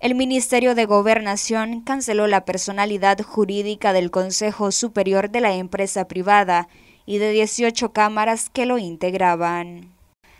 El Ministerio de Gobernación canceló la personalidad jurídica del Consejo Superior de la Empresa Privada y de 18 cámaras que lo integraban.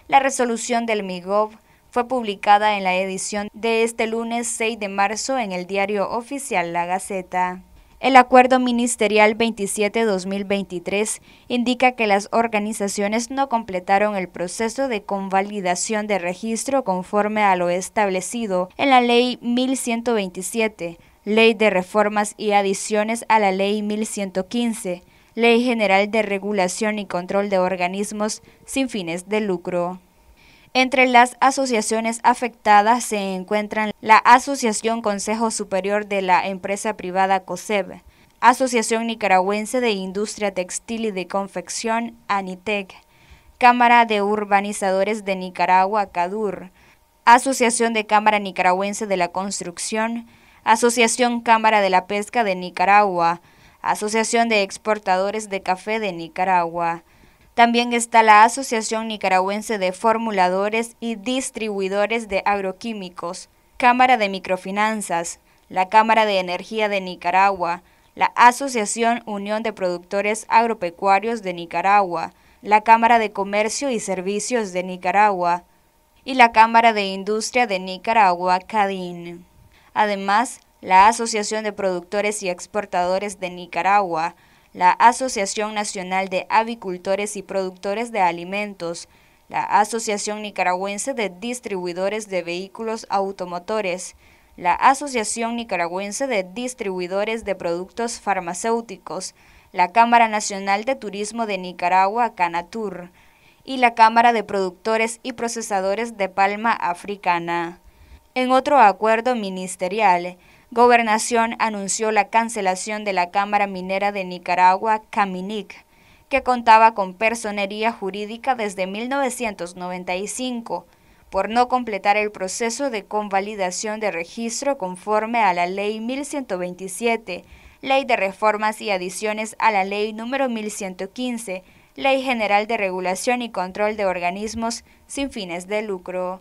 La resolución del MIGOV fue publicada en la edición de este lunes 6 de marzo en el diario oficial La Gaceta. El acuerdo ministerial 27-2023 indica que las organizaciones no completaron el proceso de convalidación de registro conforme a lo establecido en la Ley 1127, Ley de Reformas y Adiciones a la Ley 1115, Ley General de Regulación y Control de Organismos sin fines de lucro. Entre las asociaciones afectadas se encuentran la Asociación Consejo Superior de la Empresa Privada COSEB, Asociación Nicaragüense de Industria Textil y de Confección, ANITEC, Cámara de Urbanizadores de Nicaragua, CADUR, Asociación de Cámara Nicaragüense de la Construcción, Asociación Cámara de la Pesca de Nicaragua, Asociación de Exportadores de Café de Nicaragua. También está la Asociación Nicaragüense de Formuladores y Distribuidores de Agroquímicos, Cámara de Microfinanzas, la Cámara de Energía de Nicaragua, la Asociación Unión de Productores Agropecuarios de Nicaragua, la Cámara de Comercio y Servicios de Nicaragua y la Cámara de Industria de Nicaragua, CADIN. Además, la Asociación de Productores y Exportadores de Nicaragua, la Asociación Nacional de Avicultores y Productores de Alimentos, la Asociación Nicaragüense de Distribuidores de Vehículos Automotores, la Asociación Nicaragüense de Distribuidores de Productos Farmacéuticos, la Cámara Nacional de Turismo de Nicaragua, Canatur, y la Cámara de Productores y Procesadores de Palma Africana. En otro acuerdo ministerial, Gobernación anunció la cancelación de la Cámara Minera de Nicaragua, Caminic, que contaba con personería jurídica desde 1995, por no completar el proceso de convalidación de registro conforme a la Ley 1127, Ley de Reformas y Adiciones a la Ley número 1115, Ley General de Regulación y Control de Organismos sin fines de lucro.